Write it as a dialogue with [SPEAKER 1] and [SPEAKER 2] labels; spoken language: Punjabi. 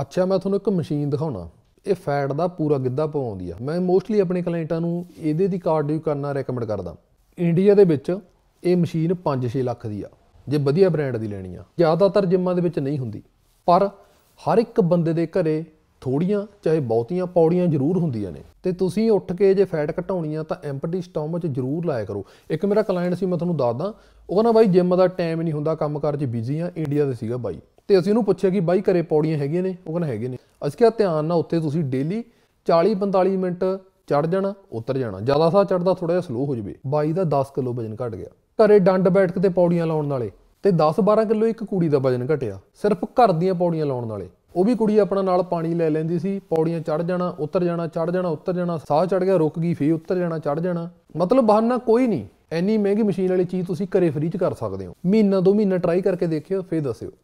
[SPEAKER 1] ਅੱਛਾ ਮੈਂ ਤੁਹਾਨੂੰ ਇੱਕ ਮਸ਼ੀਨ ਦਿਖਾਉਣਾ ਇਹ ਫੈਟ ਦਾ ਪੂਰਾ ਗਿੱਧਾ ਪਵਾਉਂਦੀ ਆ ਮੈਂ ਮੋਸਟਲੀ ਆਪਣੇ ਕਲਾਇੰਟਾਂ ਨੂੰ ਇਹਦੇ ਦੀ ਕਾਰਡੀਓ ਕਰਨਾ ਰეკਮੈਂਡ ਕਰਦਾ ਇੰਡੀਆ ਦੇ ਵਿੱਚ ਇਹ ਮਸ਼ੀਨ 5-6 ਲੱਖ ਦੀ ਆ ਜੇ ਵਧੀਆ ਬ੍ਰਾਂਡ ਦੀ ਲੈਣੀ ਆ ਜ਼ਿਆਦਾਤਰ ਜਿੰਮਾਂ ਦੇ ਵਿੱਚ ਨਹੀਂ ਹੁੰਦੀ ਪਰ ਹਰ ਇੱਕ ਬੰਦੇ ਦੇ ਘਰੇ ਥੋੜੀਆਂ ਚਾਹੇ ਬਹੁਤੀਆਂ ਪੌੜੀਆਂ ਜ਼ਰੂਰ ਹੁੰਦੀਆਂ ਨੇ ਤੇ ਤੁਸੀਂ ਉੱਠ ਕੇ ਜੇ ਫੈਟ ਘਟਾਉਣੀ ਆ ਤਾਂ ਐਮਪਟੀ ਸਟੋਮਚ ਜ਼ਰੂਰ ਲਾਇਆ ਕਰੋ ਇੱਕ ਮੇਰਾ ਕਲਾਇੰਟ ਸੀ ਮੈਂ ਤੁਹਾਨੂੰ ਦੱਸਦਾ ਉਹ ਕਹਿੰਦਾ ਬਾਈ ਜਿਮ ਦਾ ਟਾਈਮ ਨਹੀਂ ਹੁੰਦਾ ਕੰਮਕਾਰ 'ਚ ਬਿਜ਼ੀ ਆ ਇੰਡੀਆ ਦੇ ਸੀਗਾ ਬਾਈ ਤੇ ਅਸੀਂ ਉਹਨੂੰ ਪੁੱਛਿਆ ਕਿ ਬਾਈ ਘਰੇ ਪੌੜੀਆਂ ਹੈਗੀਆਂ ਨੇ ਉਹ ਕਹਿੰਦਾ ਹੈਗੇ ਨੇ ਅਸੀਂ ਕਿਹਾ ਧਿਆਨ ਨਾਲ ਉੱਤੇ ਤੁਸੀਂ ਡੇਲੀ 40 45 ਮਿੰਟ ਚੜ ਜਾਣਾ ਉਤਰ ਜਾਣਾ ਜਿਆਦਾ ਸਾਹ ਚੜਦਾ ਥੋੜਾ ਜਿਹਾ ਸਲੋ ਹੋ ਜਵੇ ਬਾਈ ਦਾ 10 ਕਿਲੋ ਵਜਨ ਘਟ ਗਿਆ ਘਰੇ ਡੰਡ ਬੈਠ ਕੇ ਤੇ ਪੌੜੀਆਂ ਲਾਉਣ ਨਾਲੇ ਤੇ 10-12 ਕਿਲੋ ਇੱਕ ਕੁੜੀ ਦਾ ਵਜਨ ਘਟਿਆ ਸਿਰਫ ਘਰ ਦੀਆਂ ਪੌੜੀਆਂ ਲਾਉਣ ਨਾਲੇ ਉਹ ਵੀ ਕੁੜੀ ਆਪਣਾ ਨਾਲ ਪਾਣੀ ਲੈ ਲੈਂਦੀ ਸੀ ਪੌੜੀਆਂ ਚੜ ਜਾਣਾ ਉਤਰ ਜਾਣਾ ਚੜ ਜਾਣਾ ਉਤਰ ਜਾਣਾ ਸਾਹ ਚੜ ਗਿਆ ਰੁਕ ਗਈ ਫੇਰ ਉਤਰ ਜਾਣਾ ਚੜ ਜਾਣਾ ਮਤਲਬ ਬਹਾਨਾ ਕੋਈ ਨਹੀਂ ਐਨੀ ਮਹਿੰਗੀ ਮਸ਼ੀਨ ਵਾਲੀ ਚੀਜ਼ ਤੁਸੀਂ ਘਰੇ ਫ੍ਰੀ ਚ ਕਰ ਸਕਦੇ ਹੋ ਮਹੀਨਾ ਦੋ ਮਹੀਨਾ ਟਰਾਈ ਕਰਕੇ ਦੇਖਿਓ ਫੇ ਦੱਸਿਓ